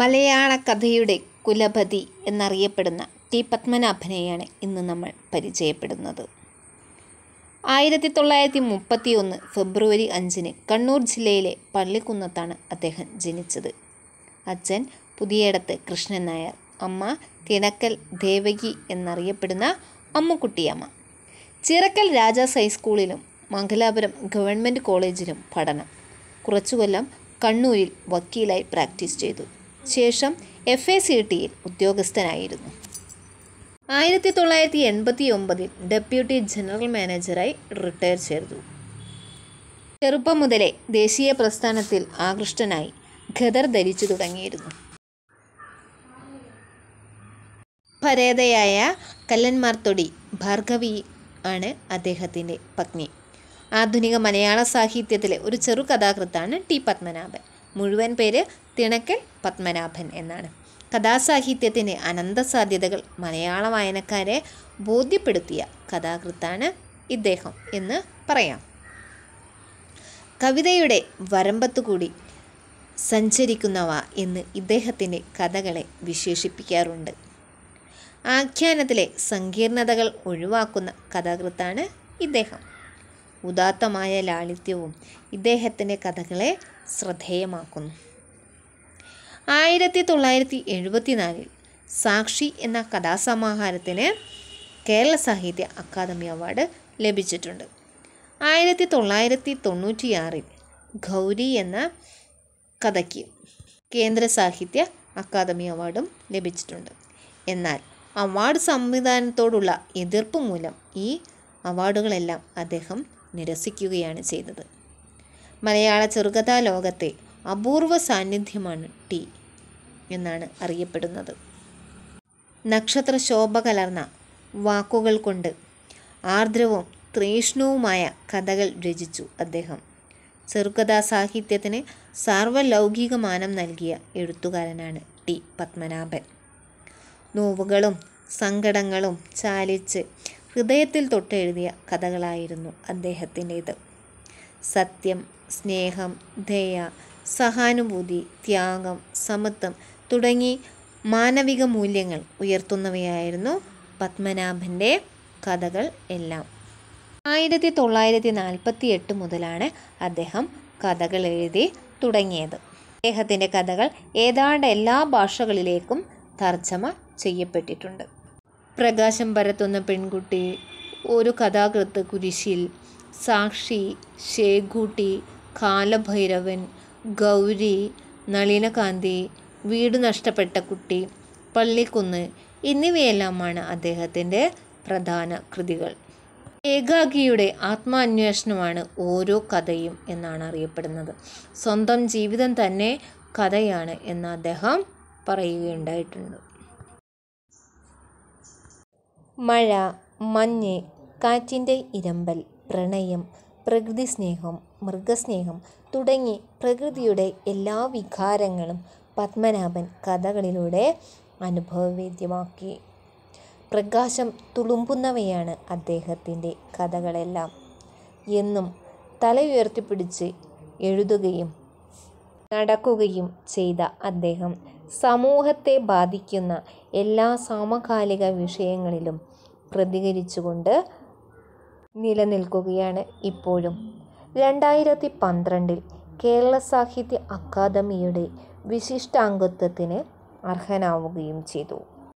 മലയാള കഥയുടെ കുലപതി എന്നറിയപ്പെടുന്ന ടി പത്മനാഭനെയാണ് ഇന്ന് നമ്മൾ പരിചയപ്പെടുന്നത് ആയിരത്തി തൊള്ളായിരത്തി മുപ്പത്തി ഒന്ന് ഫെബ്രുവരി അഞ്ചിന് കണ്ണൂർ ജില്ലയിലെ പള്ളിക്കുന്നത്താണ് അദ്ദേഹം ജനിച്ചത് അച്ഛൻ പുതിയയിടത്ത് കൃഷ്ണൻ നായർ അമ്മ കിണക്കൽ ദേവകി എന്നറിയപ്പെടുന്ന അമ്മുക്കുട്ടിയമ്മ ചിറക്കൽ രാജാസ് ഹൈസ്കൂളിലും മംഗലാപുരം ഗവൺമെൻറ് കോളേജിലും പഠനം കുറച്ചു കൊല്ലം കണ്ണൂരിൽ വക്കീലായി പ്രാക്ടീസ് ചെയ്തു ശേഷം എഫ് എ സി ടിയിൽ ഉദ്യോഗസ്ഥനായിരുന്നു ആയിരത്തി തൊള്ളായിരത്തി എൺപത്തി ഒമ്പതിൽ ഡെപ്യൂട്ടി ജനറൽ മാനേജറായി റിട്ടയർ ചെയ്തു ചെറുപ്പം മുതലേ ദേശീയ പ്രസ്ഥാനത്തിൽ ആകൃഷ്ടനായി ഖദർ ധരിച്ചു തുടങ്ങിയിരുന്നു പരേതയായ കല്ലന്മാർത്തൊടി ഭാർഗവി ആണ് അദ്ദേഹത്തിൻ്റെ പത്നി ആധുനിക മലയാള സാഹിത്യത്തിലെ ഒരു ചെറു കഥാകൃത്താണ് ടി പത്മനാഭൻ മുഴുവൻ പേര് തിണക്കൽ പത്മനാഭൻ എന്നാണ് കഥാസാഹിത്യത്തിൻ്റെ അനന്ത സാധ്യതകൾ മലയാള വായനക്കാരെ ബോധ്യപ്പെടുത്തിയ കഥാകൃത്താണ് ഇദ്ദേഹം എന്ന് പറയാം കവിതയുടെ കൂടി സഞ്ചരിക്കുന്നവ എന്ന് ഇദ്ദേഹത്തിൻ്റെ കഥകളെ വിശേഷിപ്പിക്കാറുണ്ട് ആഖ്യാനത്തിലെ സങ്കീർണതകൾ ഒഴിവാക്കുന്ന കഥാകൃത്താണ് ഇദ്ദേഹം ഉദാത്തമായ ലാളിത്യവും ഇദ്ദേഹത്തിൻ്റെ കഥകളെ ശ്രദ്ധേയമാക്കുന്നു ആയിരത്തി തൊള്ളായിരത്തി എഴുപത്തിനാലിൽ സാക്ഷി എന്ന കഥാസമാഹാരത്തിന് കേരള സാഹിത്യ അക്കാദമി അവാർഡ് ലഭിച്ചിട്ടുണ്ട് ആയിരത്തി തൊള്ളായിരത്തി തൊണ്ണൂറ്റിയാറിൽ ഗൗരി എന്ന കഥയ്ക്ക് കേന്ദ്ര സാഹിത്യ അക്കാദമി അവാർഡും ലഭിച്ചിട്ടുണ്ട് എന്നാൽ അവാർഡ് സംവിധാനത്തോടുള്ള എതിർപ്പ് മൂലം ഈ അവാർഡുകളെല്ലാം അദ്ദേഹം നിരസിക്കുകയാണ് ചെയ്തത് മലയാള ചെറുകഥാ ലോകത്തെ അപൂർവ സാന്നിധ്യമാണ് ടി എന്നാണ് അറിയപ്പെടുന്നത് നക്ഷത്ര ശോഭ കലർന്ന വാക്കുകൾ കൊണ്ട് ആർദ്രവും തീഷ്ണവുമായ കഥകൾ രചിച്ചു അദ്ദേഹം ചെറുകഥാ സാഹിത്യത്തിന് സാർവലൗകിക മാനം നൽകിയ എഴുത്തുകാരനാണ് ടി പത്മനാഭൻ നോവുകളും സങ്കടങ്ങളും ചാലിച്ച് ഹൃദയത്തിൽ തൊട്ടെഴുതിയ കഥകളായിരുന്നു അദ്ദേഹത്തിൻ്റേത് സത്യം സ്നേഹം ദയ സഹാനുഭൂതി ത്യാഗം സമത്വം തുടങ്ങി മാനവിക മൂല്യങ്ങൾ ഉയർത്തുന്നവയായിരുന്നു പത്മനാഭൻ്റെ കഥകൾ എല്ലാം ആയിരത്തി തൊള്ളായിരത്തി നാൽപ്പത്തി എട്ട് മുതലാണ് അദ്ദേഹം കഥകൾ എഴുതി തുടങ്ങിയത് അദ്ദേഹത്തിൻ്റെ കഥകൾ ഏതാണ്ട് എല്ലാ ഭാഷകളിലേക്കും തർജ്ജമ ചെയ്യപ്പെട്ടിട്ടുണ്ട് പ്രകാശം പരത്തുന്ന പെൺകുട്ടി ഒരു കഥാകൃത്ത് കുരിശിൽ സാക്ഷി ശേഖൂട്ടി കാലഭൈരവൻ ഗൗരി നളിനകാന്തി വീട് നഷ്ടപ്പെട്ട കുട്ടി പള്ളിക്കുന്ന് എന്നിവയെല്ലാമാണ് അദ്ദേഹത്തിൻ്റെ പ്രധാന കൃതികൾ ഏകാഗിയുടെ ആത്മാന്വേഷണമാണ് ഓരോ കഥയും എന്നാണ് അറിയപ്പെടുന്നത് സ്വന്തം ജീവിതം തന്നെ കഥയാണ് എന്ന് അദ്ദേഹം പറയുകയുണ്ടായിട്ടുണ്ട് മഴ മഞ്ഞ് കാറ്റിൻ്റെ ഇരമ്പൽ പ്രണയം പ്രകൃതിസ്നേഹം മൃഗസ്നേഹം തുടങ്ങി പ്രകൃതിയുടെ എല്ലാ വികാരങ്ങളും പത്മനാഭൻ കഥകളിലൂടെ അനുഭവവേദ്യമാക്കി പ്രകാശം തുളുമ്പുന്നവയാണ് അദ്ദേഹത്തിൻ്റെ കഥകളെല്ലാം എന്നും തലയുയർത്തിപ്പിടിച്ച് എഴുതുകയും നടക്കുകയും ചെയ്ത അദ്ദേഹം സമൂഹത്തെ ബാധിക്കുന്ന എല്ലാ സമകാലിക വിഷയങ്ങളിലും പ്രതികരിച്ചുകൊണ്ട് നിലനിൽക്കുകയാണ് ഇപ്പോഴും രണ്ടായിരത്തി പന്ത്രണ്ടിൽ കേരള സാഹിത്യ അക്കാദമിയുടെ വിശിഷ്ടാംഗത്വത്തിന് അർഹനാവുകയും ചെയ്തു